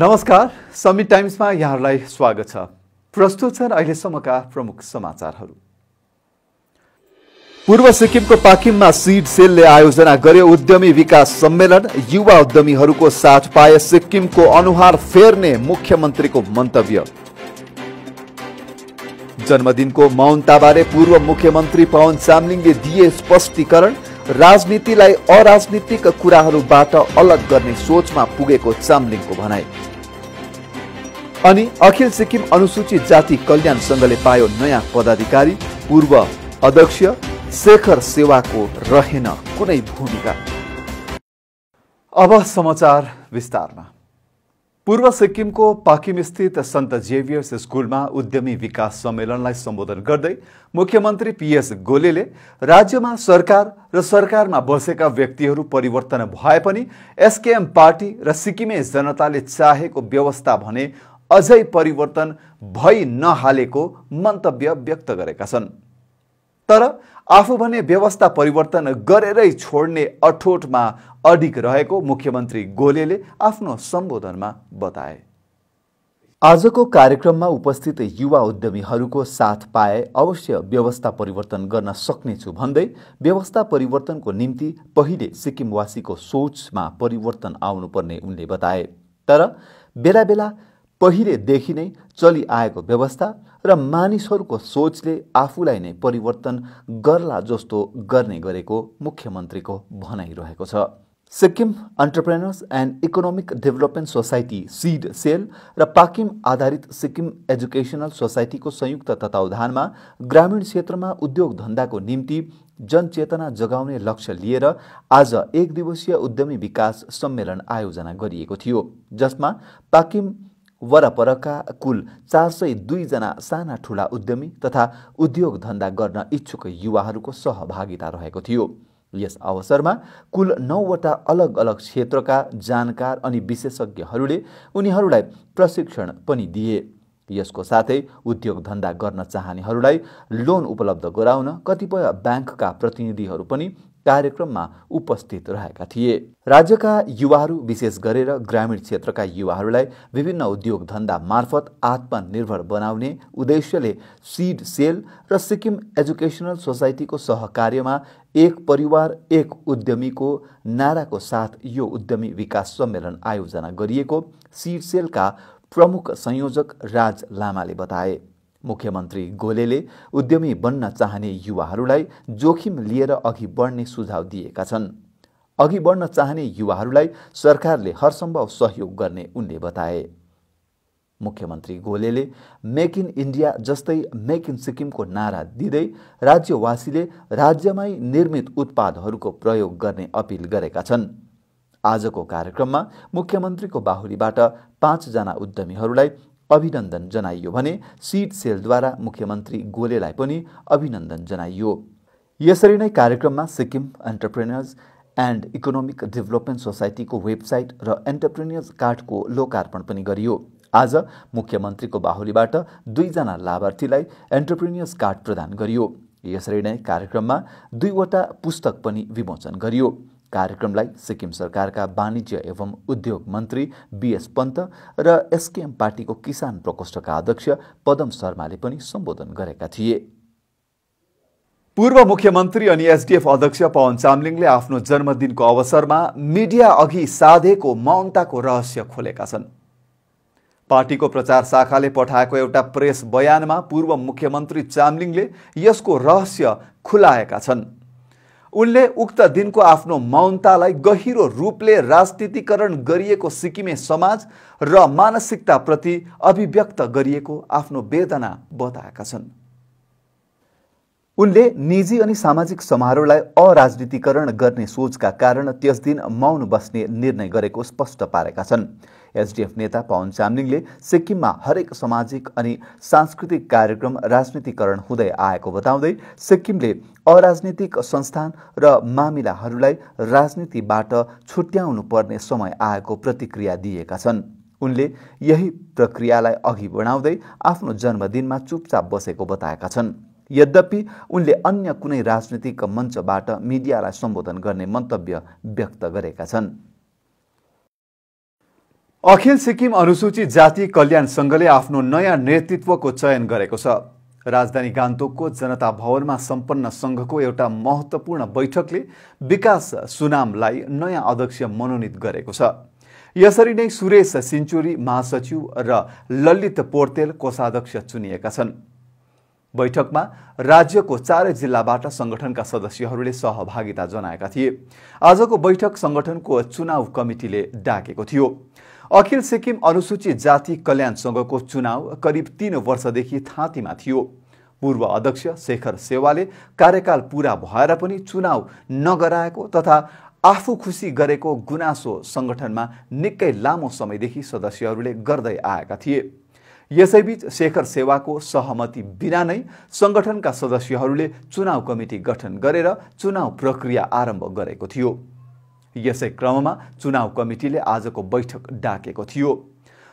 नमस्कार समिट टाइम्समा यहाँहरूलाई स्वागत छ प्रस्तुत छन् अहिलेसम्मका प्रमुख समाचारहरू पूर्व सिक्किमको पाकिममा सिड सेलले आयोजना गर्यो उद्यमी विकास सम्मेलन युवा उद्यमीहरूको साथ पाए सिक्किमको अनुहार फेर्ने मुख्यमन्त्रीको मन्तव्य जन्मदिनको मौनताबारे पूर्व मुख्यमन्त्री पवन चामलिङले दिए स्पष्टीकरण राजनीतिलाई अराजनीतिक कुराहरूबाट अलग गर्ने सोचमा पुगेको चामलिङको भनाई अनि अखिल सिक्किम अनुसूचित जाति कल्याण संघले पायो नयाँ पदाधिकारी पूर्व अध्यक्ष शेखर सेवाको रहेन कुनै भूमिका अब समाचार विस्तारमा पूर्व सिक्किमको पाकिमस्थित सन्त जेभियर्स स्कुलमा उद्यमी विकास सम्मेलनलाई सम्बोधन गर्दै मुख्यमन्त्री पीएस गोलेले राज्यमा सरकार र सरकारमा बसेका व्यक्तिहरू परिवर्तन भए पनि एसकेएम पार्टी र सिक्किमे जनताले चाहेको व्यवस्था भने अझै परिवर्तन भइ नहालेको मन्तव्य व्यक्त गरेका छन् तर आफू भने व्यवस्था परिवर्तन गरेरै छोड्ने अठोटमा अडिक रहेको मुख्यमन्त्री गोलेले आफ्नो सम्बोधनमा बताए आजको कार्यक्रममा उपस्थित युवा उद्यमीहरूको साथ पाए अवश्य व्यवस्था परिवर्तन गर्न सक्नेछु भन्दै व्यवस्था परिवर्तनको निम्ति पहिले सिक्किमवासीको सोचमा परिवर्तन आउनुपर्ने उनले बताए तर बेला बेला पहिलेदेखि नै चलिआएको व्यवस्था र मानिसहरूको सोचले आफूलाई नै परिवर्तन गर्ला जस्तो गर्ने गरेको मुख्यमन्त्रीको भनाइ रहेको छ Sikkim entrepreneurs and economic development society SEED cell र पाकिम आधारित सिक्किम एजुकेसनल सोसाइटीको संयुक्त तत्वावधानमा ग्रामीण क्षेत्रमा उद्योग धन्दाको निम्ति जनचेतना जगाउने लक्ष्य लिएर आज एक दिवसीय उद्यमी विकास सम्मेलन आयोजना गरिएको थियो जसमा पाकिम वरपरका कुल चार सय दुईजना साना ठुला उद्यमी तथा उद्योग धन्दा गर्न इच्छुक युवाहरूको सहभागिता रहेको थियो यस अवसरमा कुल नौवटा अलग अलग क्षेत्रका जानकार अनि विशेषज्ञहरूले उनीहरूलाई प्रशिक्षण पनि दिए यसको साथै उद्योग धन्दा गर्न चाहनेहरूलाई लोन उपलब्ध गराउन कतिपय ब्याङ्कका प्रतिनिधिहरू पनि कार्यक्रममा उपस्थित रहेका थिए राज्यका युवाहरू विशेष गरेर ग्रामीण क्षेत्रका युवाहरूलाई विभिन्न उद्योग धन्दा मार्फत आत्मनिर्भर बनाउने उद्देश्यले सिड सेल र सिक्किम एजुकेसनल सोसाइटीको सहकार्यमा एक परिवार एक उद्यमीको नाराको साथ यो उद्यमी विकास सम्मेलन आयोजना गरिएको सिड सेलका प्रमुख संयोजक राज लामाले बताए मुख्यमन्त्री गोलेले उद्यमी बन्न चाहने युवाहरूलाई जोखिम लिएर अघि बढ्ने सुझाव दिएका छन् अघि बढ्न चाहने युवाहरूलाई सरकारले हरसम्भव सहयोग गर्ने उनले बताए मुख्यमन्त्री गोलेले मेक इन इन्डिया जस्तै मेक इन सिक्किमको नारा दिँदै राज्यवासीले राज्यमै निर्मित उत्पादहरूको प्रयोग गर्ने अपिल गरेका छन् आजको कार्यक्रममा मुख्यमन्त्रीको बाहुलीबाट पाँचजना उद्यमीहरूलाई अभिनन्दन जनाइयो भने सिट सेलद्वारा मुख्यमन्त्री गोलेलाई पनि अभिनन्दन जनाइयो यसरी नै कार्यक्रममा Sikkim entrepreneurs and economic development सोसाइटीको वेबसाइट र एन्टरप्रेन्यर्स कार्डको लोकार्पण पनि गरियो आज मुख्यमन्त्रीको बाहुलीबाट दुईजना लाभार्थीलाई एन्टरप्रेन्यर्स कार्ड प्रदान गरियो यसरी नै कार्यक्रममा दुईवटा पुस्तक पनि विमोचन गरियो कार्यक्रमलाई सिक्किम सरकारका वाणिज्य एवं उद्योग मन्त्री बिएस पन्त र एसकेएम पार्टीको किसान प्रकोष्ठका अध्यक्ष पदम शर्माले पनि सम्बोधन गरेका थिए पूर्व मुख्यमन्त्री अनि एसडिएफ अध्यक्ष पवन चामलिङले आफ्नो जन्मदिनको अवसरमा मिडिया अघि साधेको मौनताको रहस्य खोलेका छन् पार्टीको प्रचार शाखाले पठाएको एउटा प्रेस बयानमा पूर्व मुख्यमन्त्री चामलिङले यसको रहस्य खुलाएका छन् उनले उक्त दिनको आफ्नो मौनतालाई गहिरो रूपले राजनीतिकरण गरिएको सिक्किमे समाज र मानसिकताप्रति अभिव्यक्त गरिएको आफ्नो वेदना बताएका छन् उनले निजी अनि सामाजिक समारोहलाई अराजनीतिकरण गर्ने सोचका कारण त्यस दिन मौन बस्ने निर्णय गरेको स्पष्ट पारेका छन् एसडिएफ नेता पवन चामलिङले सिक्किममा हरेक सामाजिक अनि सांस्कृतिक कार्यक्रम राजनीतिकरण हुँदै आएको बताउँदै सिक्किमले अराजनीतिक संस्थान र मामिलाहरूलाई राजनीतिबाट छुट्याउनु पर्ने समय आएको प्रतिक्रिया दिएका छन् उनले यही प्रक्रियालाई अघि बढाउँदै आफ्नो जन्मदिनमा चुपचाप बसेको बताएका छन् यद्यपि उनले अन्य कुनै राजनीतिक मञ्चबाट मिडियालाई सम्बोधन गर्ने मन्तव्य व्यक्त गरेका छन् अखिल सिक्किम अनुसूचित जाति कल्याण सङ्घले आफ्नो नयाँ नेतृत्वको चयन गरेको छ राजधानी गान्तोकको जनता भवनमा सम्पन्न सङ्घको एउटा महत्त्वपूर्ण बैठकले विकास सुनामलाई नयाँ अध्यक्ष मनोनित गरेको छ यसरी नै सुरेश सिन्चुरी महासचिव र ललित पोर्तेल कोषाध्यक्ष चुनिएका छन् बैठकमा राज्यको चारै जिल्लाबाट सङ्गठनका सदस्यहरूले सहभागिता जनाएका थिए आजको बैठक सङ्गठनको चुनाव कमिटीले डाकेको थियो अखिल सिक्किम अनुसूचित जाति कल्याण सङ्घको चुनाव करिब तीन वर्षदेखि थाँतीमा थियो पूर्व अध्यक्ष शेखर सेवाले कार्यकाल पूरा भएर पनि चुनाव नगराएको तथा आफू खुसी गरेको गुनासो सङ्गठनमा निकै लामो समयदेखि सदस्यहरूले गर्दै आएका थिए यसैबीच शेखर सेवाको सहमति बिना नै सङ्गठनका सदस्यहरूले चुनाव कमिटी गठन गरेर चुनाव प्रक्रिया आरम्भ गरेको थियो यसै क्रममा चुनाव कमिटीले आजको बैठक डाकेको थियो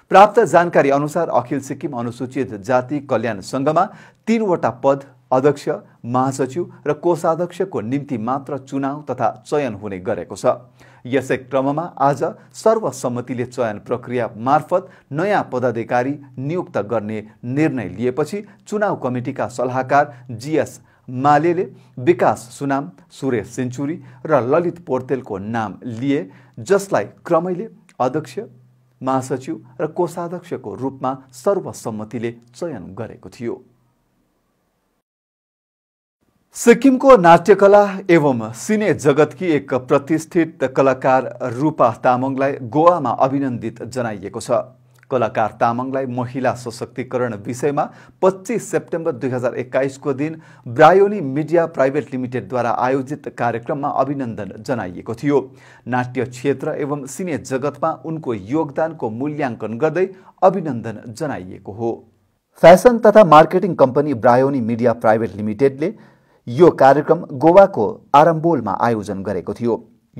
प्राप्त जानकारी अनुसार अखिल सिक्किम अनुसूचित जाति कल्याण सङ्घमा तीनवटा पद अध्यक्ष महासचिव र कोषाध्यक्षको निम्ति मात्र चुनाव तथा चयन हुने गरेको छ यसै क्रममा आज सर्वसम्मतिले चयन प्रक्रिया मार्फत नयाँ पदाधिकारी नियुक्त गर्ने निर्णय लिएपछि चुनाव कमिटिका सल्लाहकार जिएस माले विकास सुनाम सुरेश सेन्चुरी र ललित पोर्तेलको नाम लिए जसलाई क्रमैले अध्यक्ष महासचिव र कोषाध्यक्षको रूपमा सर्वसम्मतिले चयन गरेको थियो सिक्किमको नाट्यकला एवं सिने जगतकी एक प्रतिष्ठित कलाकार रूपा तामाङलाई गोवामा अभिनन्दित जनाइएको छ कलाकार तामाङलाई महिला सशक्तिकरण विषयमा पच्चिस सेप्टेम्बर दुई हजार एक्काइसको दिन ब्रायोनी मिडिया प्राइभेट लिमिटेडद्वारा आयोजित कार्यक्रममा अभिनन्दन जनाइएको थियो नाट्य क्षेत्र एवं सिने जगतमा उनको योगदानको मूल्याङ्कन गर्दै अभिनन्दन जनाइएको हो फ्यासन तथा marketing company Bryony media private लिमिटेडले यो कार्यक्रम गोवाको आरम्बोलमा आयोजन गरेको थियो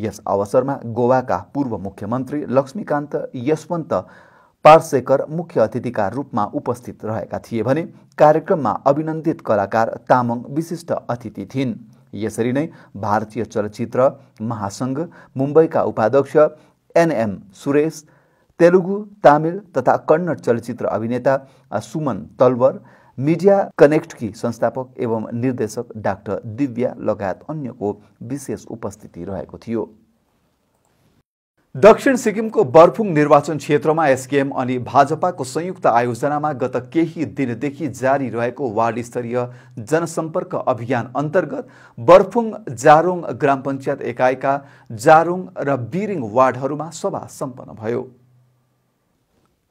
यस अवसरमा गोवाका पूर्व मुख्यमन्त्री लक्ष्मीकान्त यशवन्त पार्सेकर मुख्य अतिथिका रूपमा उपस्थित रहेका थिए भने कार्यक्रममा अभिनन्दित कलाकार तामाङ विशिष्ट अतिथि थिइन् यसरी नै भारतीय चलचित्र महासङ्घ मुम्बईका उपाध्यक्ष एनएम सुरेश तेलुगु तामिल तथा कन्नड चलचित्र अभिनेता सुमन तलवर मिडिया कनेक्टकी संस्थापक एवं निर्देशक डाक्टर दिव्या लगायत अन्यको विशेष उपस्थिति रहेको थियो दक्षिण सिक्किमको बर्फुङ निर्वाचन क्षेत्रमा एसकेएम अनि भाजपाको संयुक्त आयोजनामा गत केही दिनदेखि जारी रहेको वार्ड स्तरीय जनसम्पर्क अभियान अन्तर्गत बर्फुङ जारोङ ग्राम पञ्चायत एकाइका जारोङ र बिरिङ वार्डहरूमा सभा सम्पन्न भयो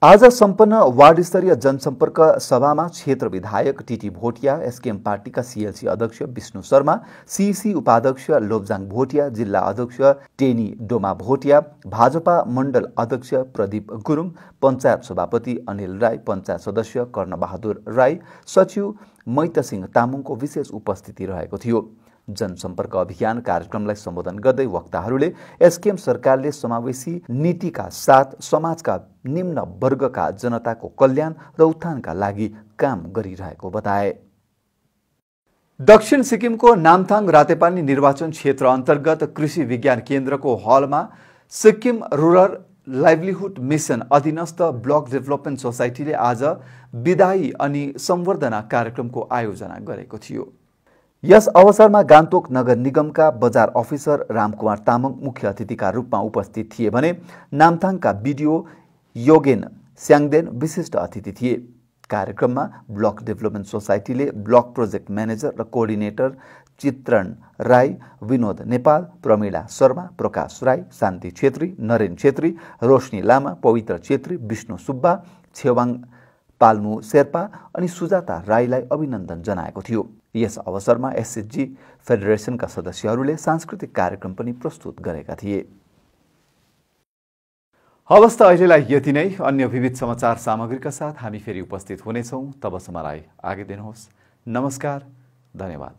आज सम्पन्न वार्ड स्तरीय जनसम्पर्क सभामा क्षेत्र विधायक टिटी भोटिया एसकेएम पार्टीका सिएलसी अध्यक्ष विष्णु शर्मा सिसी उपाध्यक्ष लोपजाङ भोटिया जिल्ला अध्यक्ष टेनी डोमा भोटिया भाजपा मण्डल अध्यक्ष प्रदीप गुरुङ पञ्चायत सभापति अनिल राई पञ्चायत सदस्य कर्णबहादुर राई सचिव मैतसिंह तामाङको विशेष उपस्थिति रहेको थियो जनसम्पर्क अभियान कार्यक्रमलाई सम्बोधन गर्दै वक्ताहरूले एसकेएम सरकारले समावेशी नीतिका साथ समाजका निम्न वर्गका जनताको कल्याण र उत्थानका लागि काम गरिरहेको बताए दक्षिण सिक्किमको नामथाङ रातेपानी निर्वाचन क्षेत्र अन्तर्गत कृषि विज्ञान केन्द्रको हलमा सिक्किम रुरल लाइभलीहुड मिसन अधीनस्थ ब्लक डेभलपमेन्ट सोसाइटीले आज विदायी अनि सम्वर्धना कार्यक्रमको आयोजना गरेको थियो यस अवसरमा गान्तोक नगर निगमका बजार अफिसर रामकुमार तामाङ मुख्य अतिथिका रूपमा उपस्थित थिए भने नाम्थाङका बिडिओ योगेन स्याङदेन विशिष्ट अतिथि थिए कार्यक्रममा ब्लक डेभलपमेन्ट सोसाइटीले ब्लक प्रोजेक्ट म्यानेजर र कोअर्डिनेटर चित्रण राई विनोद नेपाल प्रमिला शर्मा प्रकाश राई शान्ति छेत्री नरेन छेत्री रोशनी लामा पवित्र छेत्री विष्णु सुब्बा छेवाङ पाल्मु शेर्पा अनि सुजाता राईलाई अभिनन्दन जनाएको थियो यस अवसरमा एसएचजी फेडरेसनका सदस्यहरूले सांस्कृतिक कार्यक्रम पनि प्रस्तुत गरेका थिए हवस् त अहिलेलाई यति नै अन्य विविध समाचार सामग्रीका साथ हामी फेरि उपस्थित हुनेछौँ तबसम्मलाई आगे दिनुहोस् नमस्कार धन्यवाद